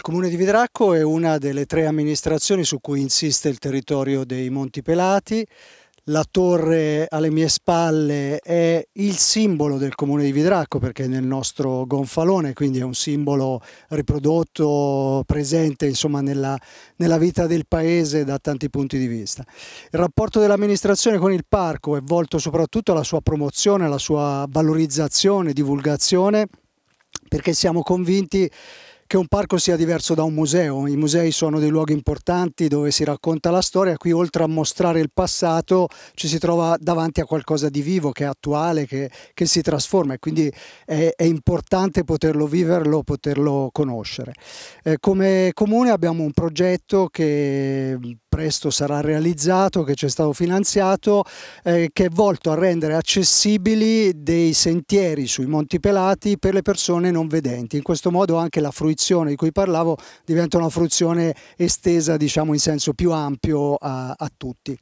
Il comune di Vidracco è una delle tre amministrazioni su cui insiste il territorio dei Monti Pelati. La torre alle mie spalle è il simbolo del comune di Vidracco perché è nel nostro gonfalone, quindi è un simbolo riprodotto, presente insomma, nella, nella vita del paese da tanti punti di vista. Il rapporto dell'amministrazione con il parco è volto soprattutto alla sua promozione, alla sua valorizzazione, divulgazione perché siamo convinti che un parco sia diverso da un museo. I musei sono dei luoghi importanti dove si racconta la storia, qui oltre a mostrare il passato ci si trova davanti a qualcosa di vivo, che è attuale, che, che si trasforma e quindi è, è, importante poterlo viverlo, poterlo conoscere. Eh, come comune abbiamo un progetto che presto sarà realizzato, che ci è stato finanziato, eh, che è volto a rendere accessibili dei sentieri sui Monti Pelati per le persone non vedenti. In questo modo anche la fruizione fruizione di cui parlavo diventa una fruizione estesa diciamo, in senso più ampio a, a tutti.